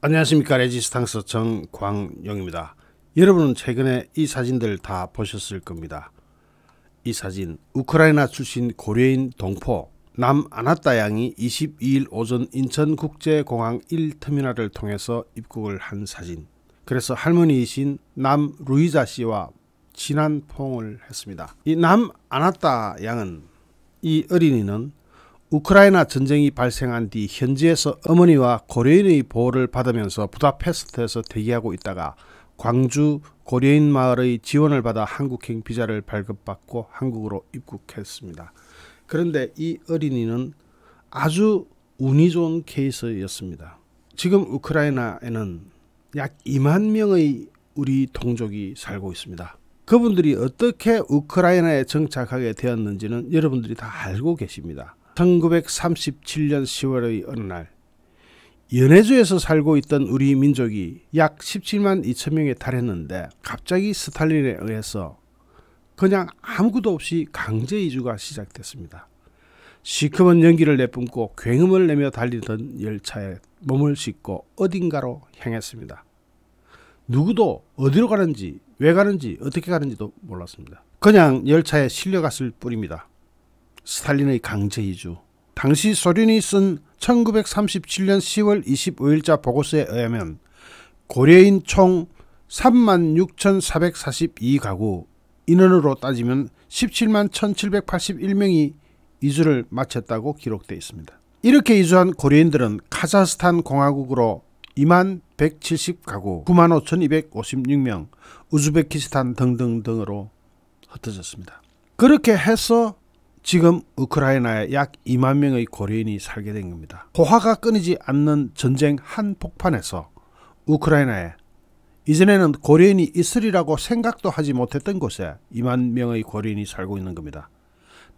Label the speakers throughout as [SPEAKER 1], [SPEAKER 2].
[SPEAKER 1] 안녕하십니까 레지스탕스 정광영입니다 여러분은 최근에 이 사진들 다 보셨을 겁니다. 이 사진 우크라이나 출신 고려인 동포 남 아나타 양이 22일 오전 인천국제공항 1터미널을 통해서 입국을 한 사진 그래서 할머니이신 남 루이자 씨와 친한 포옹을 했습니다. 이 남 아나타 양은 이 어린이는 우크라이나 전쟁이 발생한 뒤 현지에서 어머니와 고려인의 보호를 받으면서 부다페스트에서 대기하고 있다가 광주 고려인 마을의 지원을 받아 한국행 비자를 발급받고 한국으로 입국했습니다. 그런데 이 어린이는 아주 운이 좋은 케이스였습니다. 지금 우크라이나에는 약 2만 명의 우리 동족이 살고 있습니다. 그분들이 어떻게 우크라이나에 정착하게 되었는지는 여러분들이 다 알고 계십니다. 1937년 10월의 어느 날 연해주에서 살고 있던 우리 민족이 약 17만 2천 명에 달했는데 갑자기 스탈린에 의해서 그냥 아무것도 없이 강제 이주가 시작됐습니다. 시커먼 연기를 내뿜고 굉음을 내며 달리던 열차에 몸을 싣고 어딘가로 향했습니다. 누구도 어디로 가는지 왜 가는지 어떻게 가는지도 몰랐습니다. 그냥 열차에 실려갔을 뿐입니다. 스탈린의 강제 이주. 당시 소련이 쓴 1937년 10월 25일자 보고서에 의하면 고려인 총 36,442가구, 인원으로 따지면 17만 1,781명이 이주를 마쳤다고 기록되어 있습니다. 이렇게 이주한 고려인들은 카자흐스탄 공화국으로 2만 170가구, 9만 5,256명, 우즈베키스탄 등등등으로 흩어졌습니다. 그렇게 해서 지금 우크라이나에 약 2만 명의 고려인이 살게 된 겁니다. 호화가 끊이지 않는 전쟁 한 폭판에서 우크라이나에 이전에는 고려인이 있으리라고 생각도 하지 못했던 곳에 2만 명의 고려인이 살고 있는 겁니다.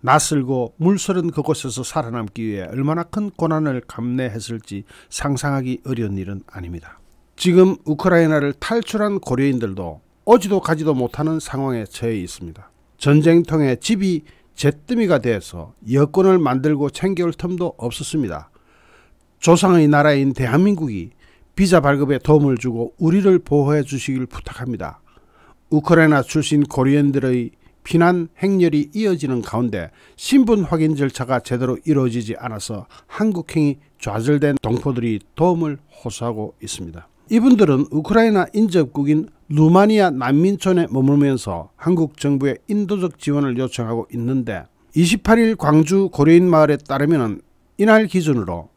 [SPEAKER 1] 낯설고 물설은 그곳에서 살아남기 위해 얼마나 큰 고난을 감내했을지 상상하기 어려운 일은 아닙니다. 지금 우크라이나를 탈출한 고려인들도 어지도 가지도 못하는 상황에 처해 있습니다. 전쟁통에 집이 잿더미가 돼서 여권을 만들고 챙겨올 틈도 없었습니다. 조상의 나라인 대한민국이 비자 발급에 도움을 주고 우리를 보호해 주시길 부탁합니다. 우크라이나 출신 고리안들의 피난 행렬이 이어지는 가운데 신분 확인 절차가 제대로 이루어지지 않아서 한국행이 좌절된 동포들이 도움을 호소하고 있습니다. 이분들은 우크라이나 인접국인 루마니아 난민촌에 머물면서 한국 정부의 인도적 지원을 요청하고 있는데 28일 광주 고려인 마을에 따르면 이날 기준으로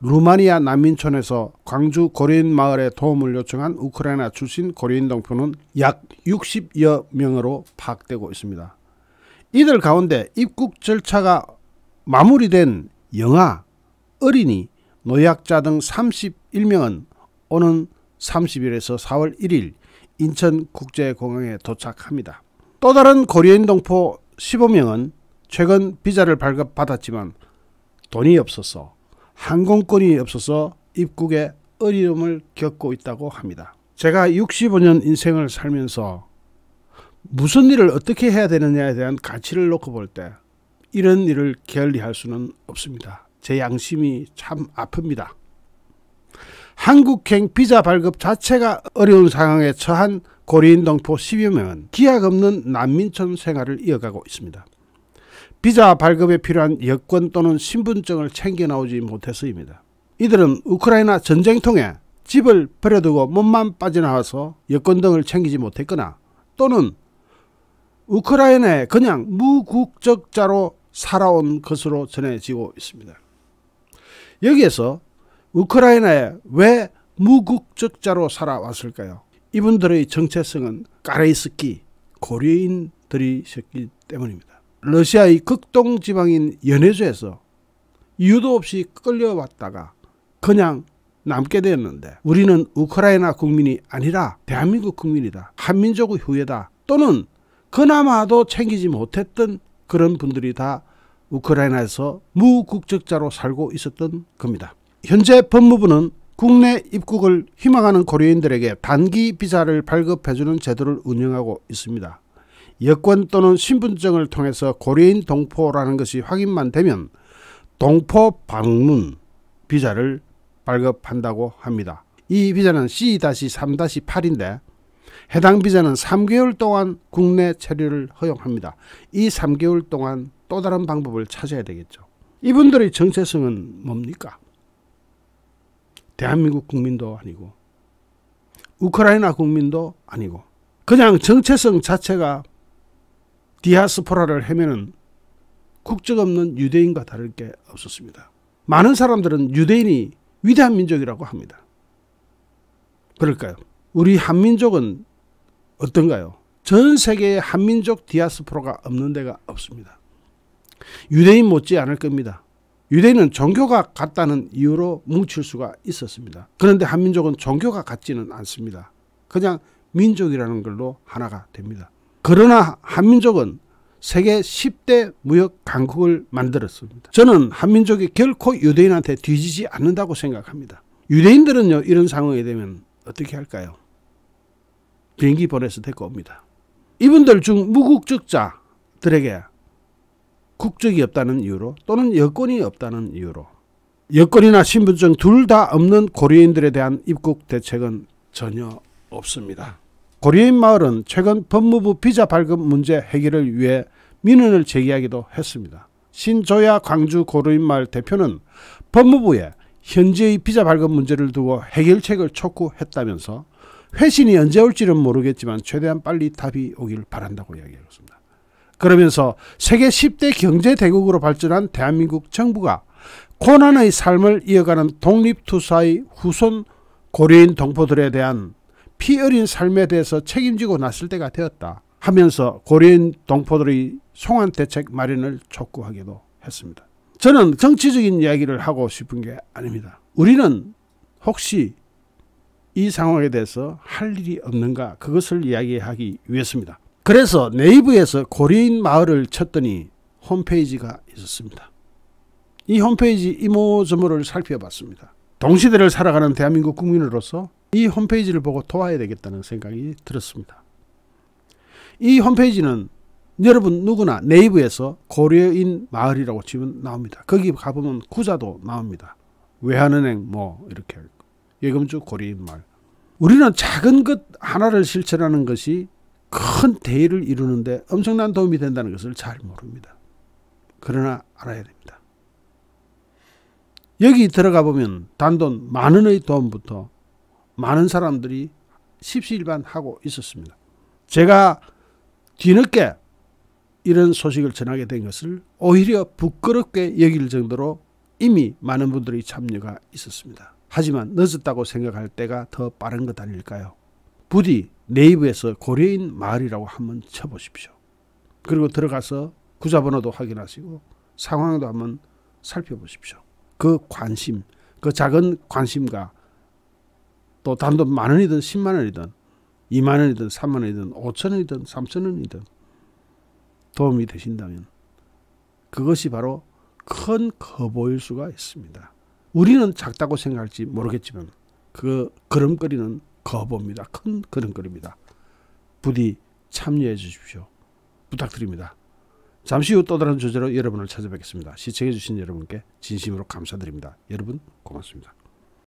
[SPEAKER 1] 루마니아 난민촌에서 광주 고려인 마을에 도움을 요청한 우크라이나 출신 고려인 동포는 약 60여 명으로 파악되고 있습니다. 이들 가운데 입국 절차가 마무리된 영아, 어린이, 노약자 등 31명은 오는 30일에서 4월 1일 인천국제공항에 도착합니다. 또 다른 고려인 동포 15명은 최근 비자를 발급받았지만 돈이 없어서 항공권이 없어서 입국에 어려움을 겪고 있다고 합니다. 제가 65년 인생을 살면서 무슨 일을 어떻게 해야 되느냐에 대한 가치를 놓고 볼 때 이런 일을 게을리할 수는 없습니다. 제 양심이 참 아픕니다. 한국행 비자 발급 자체가 어려운 상황에 처한 고려인 동포 10여 명은 기약 없는 난민촌 생활을 이어가고 있습니다. 비자 발급에 필요한 여권 또는 신분증을 챙겨 나오지 못해서입니다. 이들은 우크라이나 전쟁 통해 집을 버려두고 몸만 빠져나와서 여권 등을 챙기지 못했거나 또는 우크라이나에 그냥 무국적자로 살아온 것으로 전해지고 있습니다. 여기에서 우크라이나에 왜 무국적자로 살아왔을까요? 이분들의 정체성은 까레이스키 고려인들이셨기 때문입니다. 러시아의 극동 지방인 연해주에서 이유도 없이 끌려왔다가 그냥 남게 되었는데 우리는 우크라이나 국민이 아니라 대한민국 국민이다. 한민족의 후예다. 또는 그나마도 챙기지 못했던 그런 분들이 다 우크라이나에서 무국적자로 살고 있었던 겁니다. 현재 법무부는 국내 입국을 희망하는 고려인들에게 단기 비자를 발급해주는 제도를 운영하고 있습니다. 여권 또는 신분증을 통해서 고려인 동포라는 것이 확인만 되면 동포 방문 비자를 발급한다고 합니다. 이 비자는 C-3-8인데 해당 비자는 3개월 동안 국내 체류를 허용합니다. 이 3개월 동안 또 다른 방법을 찾아야 되겠죠. 이분들의 정체성은 뭡니까? 대한민국 국민도 아니고 우크라이나 국민도 아니고 그냥 정체성 자체가 디아스포라를 헤매는 국적 없는 유대인과 다를 게 없었습니다. 많은 사람들은 유대인이 위대한 민족이라고 합니다. 그럴까요? 우리 한민족은 어떤가요? 전 세계에 한민족 디아스포라가 없는 데가 없습니다. 유대인 못지 않을 겁니다. 유대인은 종교가 같다는 이유로 뭉칠 수가 있었습니다. 그런데 한민족은 종교가 같지는 않습니다. 그냥 민족이라는 걸로 하나가 됩니다. 그러나 한민족은 세계 10대 무역 강국을 만들었습니다. 저는 한민족이 결코 유대인한테 뒤지지 않는다고 생각합니다. 유대인들은요 이런 상황이 되면 어떻게 할까요? 비행기 보내서 데리고 옵니다. 이분들 중 무국적자들에게 국적이 없다는 이유로 또는 여권이 없다는 이유로 여권이나 신분증 둘 다 없는 고려인들에 대한 입국 대책은 전혀 없습니다. 고려인 마을은 최근 법무부 비자 발급 문제 해결을 위해 민원을 제기하기도 했습니다. 신조야 광주 고려인 마을 대표는 법무부에 현재의 비자 발급 문제를 두고 해결책을 촉구했다면서 회신이 언제 올지는 모르겠지만 최대한 빨리 답이 오길 바란다고 이야기했습니다. 그러면서 세계 10대 경제대국으로 발전한 대한민국 정부가 고난의 삶을 이어가는 독립투사의 후손 고려인 동포들에 대한 피어린 삶에 대해서 책임지고 났을 때가 되었다 하면서 고려인 동포들의 송환 대책 마련을 촉구하기도 했습니다. 저는 정치적인 이야기를 하고 싶은 게 아닙니다. 우리는 혹시 이 상황에 대해서 할 일이 없는가 그것을 이야기하기 위해서입니다. 그래서 네이버에서 고려인 마을을 쳤더니 홈페이지가 있었습니다. 이 홈페이지 이모저모를 살펴봤습니다. 동시대를 살아가는 대한민국 국민으로서 이 홈페이지를 보고 도와야 되겠다는 생각이 들었습니다. 이 홈페이지는 여러분 누구나 네이버에서 고려인 마을이라고 치면 나옵니다. 거기 가보면 구자도 나옵니다. 외환은행 뭐 이렇게 예금주 고려인 마을. 우리는 작은 것 하나를 실천하는 것이 큰 대의를 이루는데 엄청난 도움이 된다는 것을 잘 모릅니다. 그러나 알아야 됩니다. 여기 들어가 보면 단돈 만 원의 돈부터 많은 사람들이 십시일반하고 있었습니다. 제가 뒤늦게 이런 소식을 전하게 된 것을 오히려 부끄럽게 여길 정도로 이미 많은 분들의 참여가 있었습니다. 하지만 늦었다고 생각할 때가 더 빠른 것 아닐까요? 부디 네이버에서 고려인 마을이라고 한번 쳐보십시오. 그리고 들어가서 구자번호도 확인하시고 상황도 한번 살펴보십시오. 그 관심, 그 작은 관심과 또 단돈 만 원이든 10만 원이든 2만 원이든 3만 원이든 5천 원이든 3천 원이든 도움이 되신다면 그것이 바로 큰 거보일 수가 있습니다. 우리는 작다고 생각할지 모르겠지만 그걸음걸이는 거봅니다. 큰 그런 글입니다. 부디 참여해 주십시오. 부탁드립니다. 잠시 후 또 다른 주제로 여러분을 찾아뵙겠습니다. 시청해 주신 여러분께 진심으로 감사드립니다. 여러분 고맙습니다.